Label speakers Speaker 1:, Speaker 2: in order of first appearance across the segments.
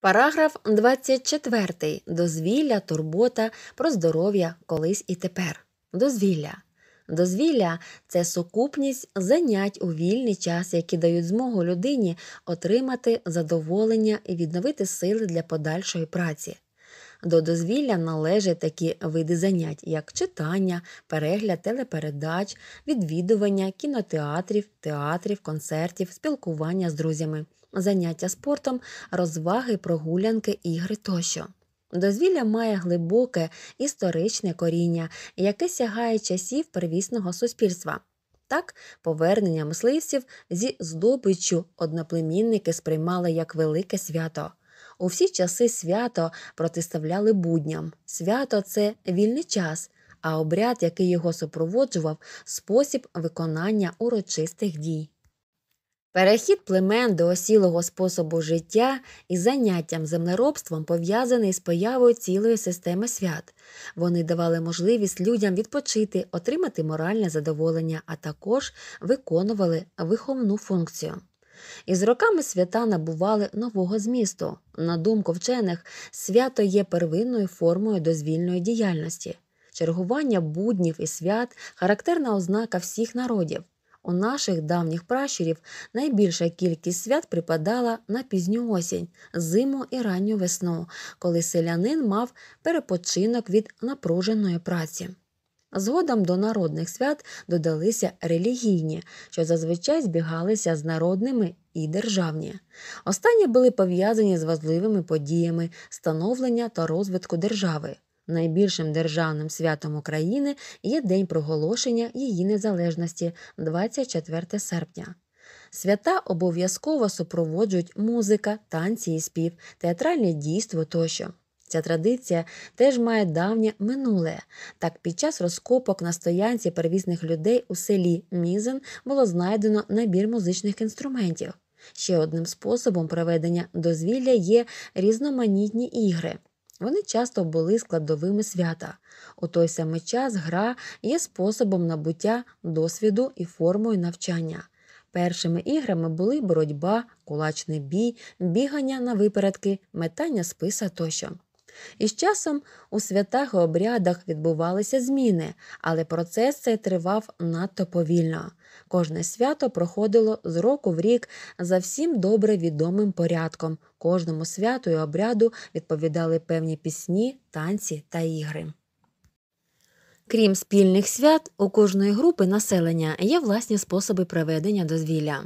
Speaker 1: Параграф 24. Дозвілля, турбота про здоров'я колись і тепер. Дозвілля. Дозвілля це сукупність занять у вільний час, які дають змогу людині отримати задоволення і відновити сили для подальшої праці. До дозвілля належать такі види занять, як читання, перегляд телепередач, відвідування кінотеатрів, театрів, концертів, спілкування з друзями заняття спортом, розваги, прогулянки, ігри тощо. Дозвілля має глибоке історичне коріння, яке сягає часів первісного суспільства. Так, повернення мисливців зі здобиччю одноплемінники сприймали як велике свято. У всі часи свято протиставляли будням. Свято це вільний час, а обряд, який його супроводжував, спосіб виконання урочистих дій. Перехід племен до осілого способу життя і заняттям землеробством пов'язаний з появою цілої системи свят. Вони давали можливість людям відпочити, отримати моральне задоволення, а також виконували виховну функцію. Із роками свята набували нового змісту. На думку вчених, свято є первинною формою дозвільної діяльності. Чергування буднів і свят характерна ознака всіх народів. У наших давніх пращурів найбільша кількість свят припадала на пізню осінь, зиму і ранню весну, коли селянин мав перепочинок від напруженої праці. Згодом до народних свят додалися релігійні, що зазвичай збігалися з народними і державні. Останні були пов'язані з важливими подіями становлення та розвитку держави. Найбільшим державним святом України є День проголошення її незалежності 24 серпня. Свята обов'язково супроводжують музика, танці і спів, театральне дійство тощо. Ця традиція теж має давнє минуле. Так під час розкопок на стоянці первісних людей у селі Мізен було знайдено набір музичних інструментів. Ще одним способом проведення дозвілля є різноманітні ігри. Вони часто були складовими свята. У той самий час гра є способом набуття досвіду і формою навчання. Першими іграми були боротьба, кулачний бій, бігання на випередки, метання списа тощо. Із часом у святах і обрядах відбувалися зміни, але процес цей тривав надто повільно. Кожне свято проходило з року в рік за всім добре відомим порядком. Кожному святу і обряду відповідали певні пісні, танці та ігри. Крім спільних свят, у кожної групи населення є власні способи проведення дозвілля.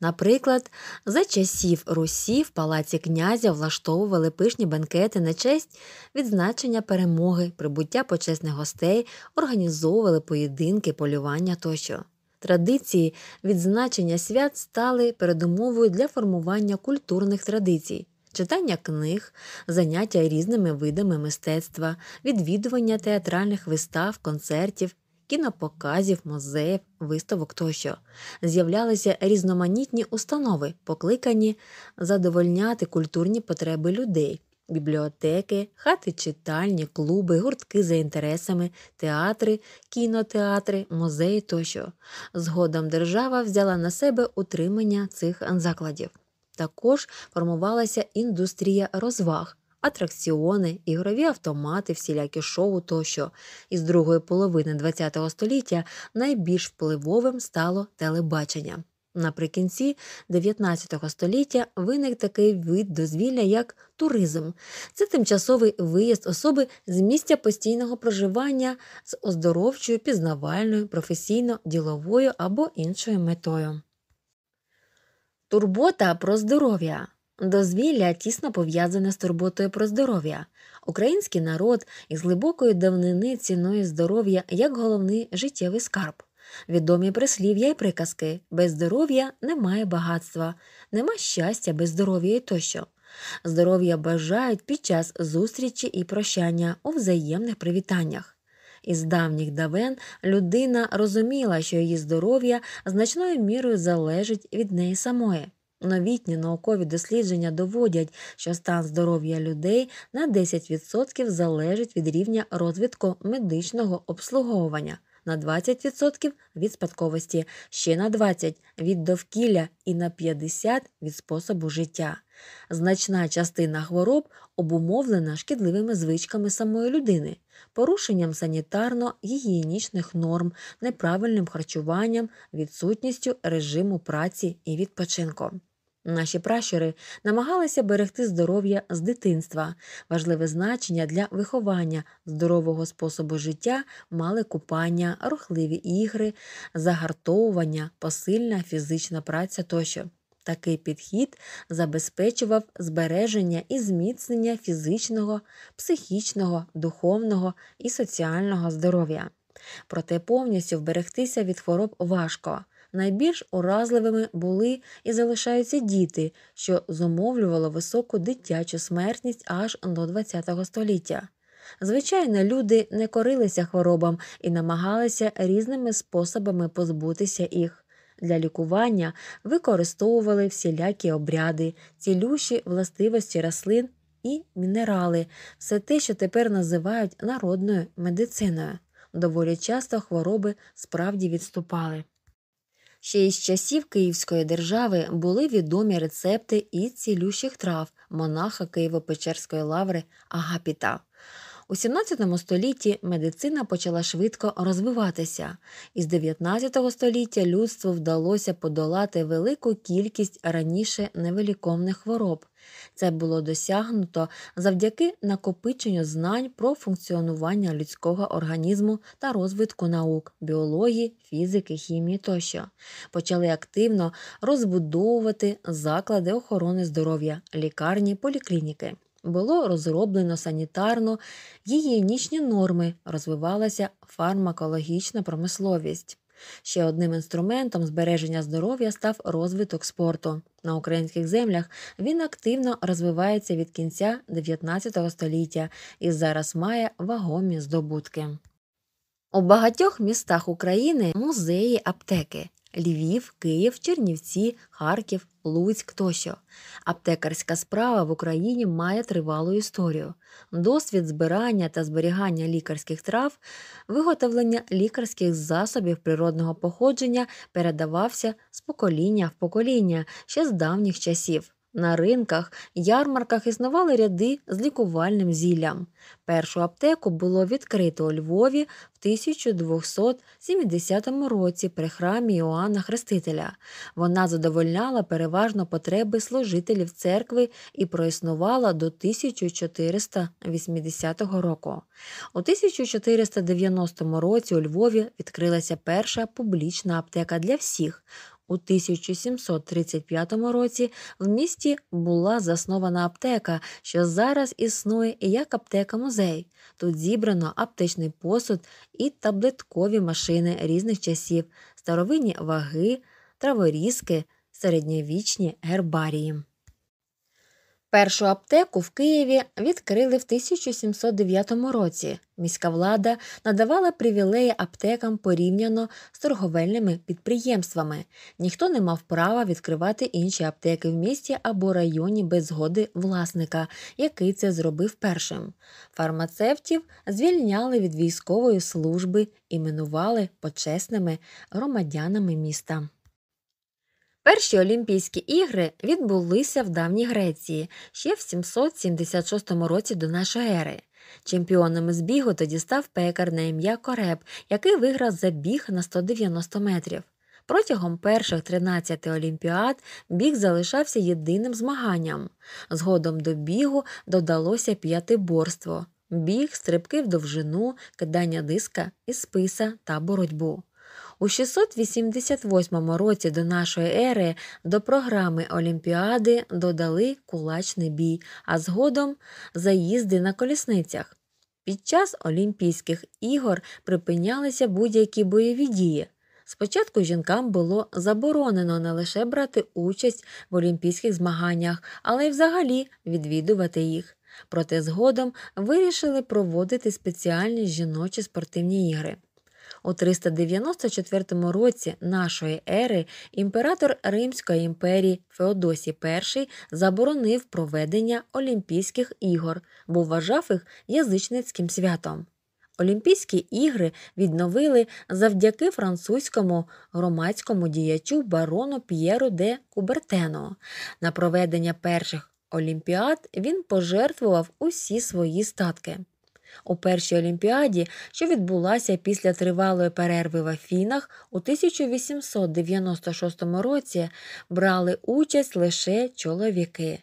Speaker 1: Наприклад, за часів Русі в палаці князя влаштовували пишні бенкети на честь відзначення перемоги, прибуття почесних гостей, організовували поєдинки, полювання тощо. Традиції відзначення свят стали передумовою для формування культурних традицій, читання книг, заняття різними видами мистецтва, відвідування театральних вистав, концертів, кінопоказів, музеїв, виставок тощо з'являлися різноманітні установи, покликані задовольняти культурні потреби людей. Бібліотеки, хати читальні, клуби, гуртки за інтересами, театри, кінотеатри, музеї тощо. Згодом держава взяла на себе утримання цих закладів. Також формувалася індустрія розваг, атракціони, ігрові автомати, всілякі шоу тощо. Із другої половини ХХ століття найбільш впливовим стало телебачення. Наприкінці 19 століття виник такий вид дозвілля, як туризм. Це тимчасовий виїзд особи з місця постійного проживання з оздоровчою, пізнавальною, професійно-діловою або іншою метою. Турбота про здоров'я. Дозвілля тісно пов'язане з турботою про здоров'я. Український народ із глибокої давнини цінує здоров'я як головний життєвий скарб. Відомі прислів'я й приказки без здоров'я немає багатства, нема щастя без здоров'я і тощо. Здоров'я бажають під час зустрічі і прощання у взаємних привітаннях. Із давніх давен людина розуміла, що її здоров'я значною мірою залежить від неї самої. Новітні наукові дослідження доводять, що стан здоров'я людей на 10% залежить від рівня розвитку медичного обслуговування на 20% від спадковості, ще на 20% від довкілля і на 50% від способу життя. Значна частина хвороб обумовлена шкідливими звичками самої людини, порушенням санітарно-гігієнічних норм, неправильним харчуванням, відсутністю режиму праці і відпочинку. Наші пращури намагалися берегти здоров'я з дитинства. Важливе значення для виховання здорового способу життя мали купання, рухливі ігри, загартовування, посильна фізична праця тощо. Такий підхід забезпечував збереження і зміцнення фізичного, психічного, духовного і соціального здоров'я. Проте повністю вберегтися від хвороб важко найбільш уразливими були і залишаються діти, що зумовлювало високу дитячу смертність аж до ХХ століття. Звичайно, люди не корилися хворобам і намагалися різними способами позбутися їх. Для лікування використовували всілякі обряди, цілющі властивості рослин і мінерали, все те, що тепер називають народною медициною. Доволі часто хвороби справді відступали. Ще із часів Київської держави були відомі рецепти і цілющих трав монаха Києво-Печерської лаври Агапіта. У 17 столітті медицина почала швидко розвиватися, Із з 19 століття людству вдалося подолати велику кількість раніше невеликовних хвороб. Це було досягнуто завдяки накопиченню знань про функціонування людського організму та розвитку наук, біології, фізики, хімії тощо. Почали активно розбудовувати заклади охорони здоров'я, лікарні, поліклініки було розроблено санітарно, гігієнічні норми розвивалася фармакологічна промисловість. Ще одним інструментом збереження здоров'я став розвиток спорту. На українських землях він активно розвивається від кінця 19 століття і зараз має вагомі здобутки. У багатьох містах України музеї аптеки. Львів, Київ, Чернівці, Харків, Луцьк тощо. Аптекарська справа в Україні має тривалу історію. Досвід збирання та зберігання лікарських трав, виготовлення лікарських засобів природного походження передавався з покоління в покоління ще з давніх часів. На ринках, ярмарках існували ряди з лікувальним зіллям. Першу аптеку було відкрито у Львові в 1270 році при храмі Іоанна Хрестителя. Вона задовольняла переважно потреби служителів церкви і проіснувала до 1480 року. У 1490 році у Львові відкрилася перша публічна аптека для всіх. У 1735 році в місті була заснована аптека, що зараз існує як аптека музей. Тут зібрано аптечний посуд і таблеткові машини різних часів, старовинні ваги, траворізки, середньовічні гербарії. Першу аптеку в Києві відкрили в 1709 році. Міська влада надавала привілеї аптекам порівняно з торговельними підприємствами. Ніхто не мав права відкривати інші аптеки в місті або районі без згоди власника, який це зробив першим. Фармацевтів звільняли від військової служби іменували почесними громадянами міста. Перші Олімпійські ігри відбулися в давній Греції ще в 776 році до нашої ери. Чемпіоном з бігу тоді став пекар на ім'я Кореб, який виграв забіг на 190 метрів. Протягом перших 13 олімпіад біг залишався єдиним змаганням. Згодом до бігу додалося п'ятиборство: біг, стрибки в довжину, кидання диска і списа та боротьбу. У 688 році до нашої ери до програми Олімпіади додали кулачний бій, а згодом заїзди на колісницях. Під час Олімпійських ігор припинялися будь-які бойові дії. Спочатку жінкам було заборонено не лише брати участь в олімпійських змаганнях, але й взагалі відвідувати їх. Проте згодом вирішили проводити спеціальні жіночі спортивні ігри. У 394 році нашої ери імператор Римської імперії Феодосій І заборонив проведення Олімпійських ігор, бо вважав їх язичницьким святом. Олімпійські ігри відновили завдяки французькому громадському діячу барону П'єру де Кубертено. На проведення перших олімпіад він пожертвував усі свої статки. У першій олімпіаді, що відбулася після тривалої перерви в Афінах, у 1896 році брали участь лише чоловіки.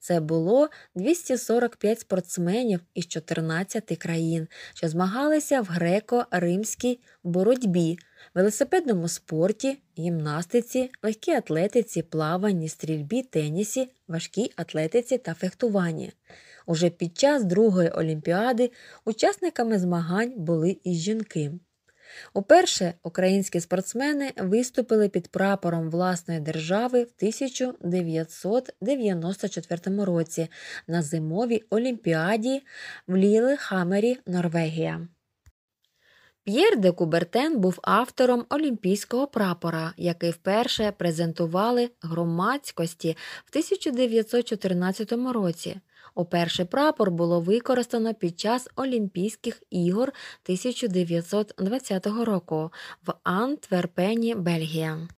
Speaker 1: Це було 245 спортсменів із 14 країн, що змагалися в греко-римській боротьбі велосипедному спорті, гімнастиці, легкій атлетиці, плаванні, стрільбі, тенісі, важкій атлетиці та фехтуванні. Уже під час другої олімпіади учасниками змагань були і жінки. Уперше українські спортсмени виступили під прапором власної держави в 1994 році на зимовій олімпіаді в Ліле Лілехамері, Норвегія. П'єр де Кубертен був автором олімпійського прапора, який вперше презентували громадськості в 1914 році. Уперше прапор було використано під час Олімпійських ігор 1920 року в Антверпені, Бельгія.